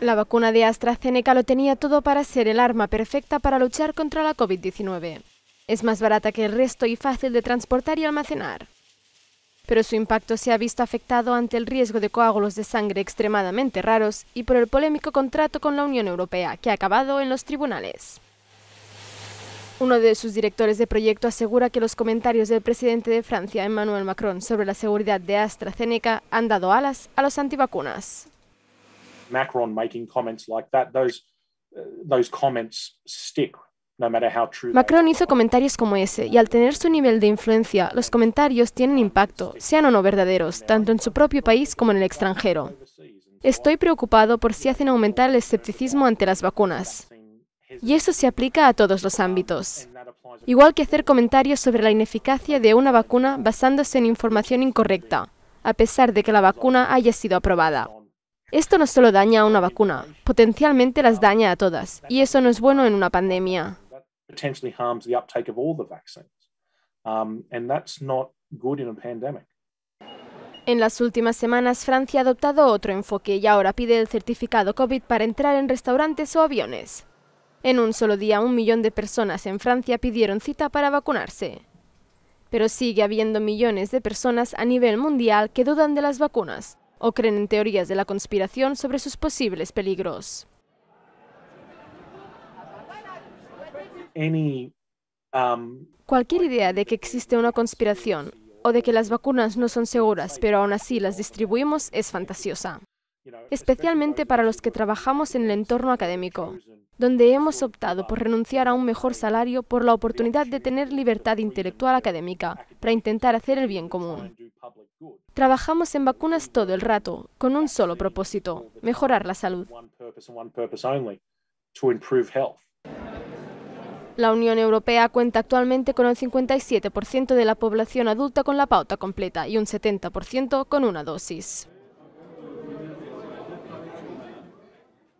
La vacuna de AstraZeneca lo tenía todo para ser el arma perfecta para luchar contra la COVID-19. Es más barata que el resto y fácil de transportar y almacenar. Pero su impacto se ha visto afectado ante el riesgo de coágulos de sangre extremadamente raros y por el polémico contrato con la Unión Europea, que ha acabado en los tribunales. Uno de sus directores de proyecto asegura que los comentarios del presidente de Francia, Emmanuel Macron, sobre la seguridad de AstraZeneca han dado alas a los antivacunas. Macron making comments Macron hizo comentarios como ese y al tener su nivel de influencia, los comentarios tienen impacto, sean o no verdaderos, tanto en su propio país como en el extranjero. Estoy preocupado por si hacen aumentar el escepticismo ante las vacunas. Y eso se aplica a todos los ámbitos. Igual que hacer comentarios sobre la ineficacia de una vacuna basándose en información incorrecta, a pesar de que la vacuna haya sido aprobada. Esto no solo daña a una vacuna, potencialmente las daña a todas, y eso no es bueno en una pandemia. En las últimas semanas, Francia ha adoptado otro enfoque y ahora pide el certificado COVID para entrar en restaurantes o aviones. En un solo día, un millón de personas en Francia pidieron cita para vacunarse. Pero sigue habiendo millones de personas a nivel mundial que dudan de las vacunas, o creen en teorías de la conspiración sobre sus posibles peligros. Um, Cualquier idea de que existe una conspiración o de que las vacunas no son seguras, pero aún así las distribuimos, es fantasiosa. Especialmente para los que trabajamos en el entorno académico, donde hemos optado por renunciar a un mejor salario por la oportunidad de tener libertad intelectual académica para intentar hacer el bien común. Trabajamos en vacunas todo el rato, con un solo propósito, mejorar la salud. La Unión Europea cuenta actualmente con el 57% de la población adulta con la pauta completa y un 70% con una dosis.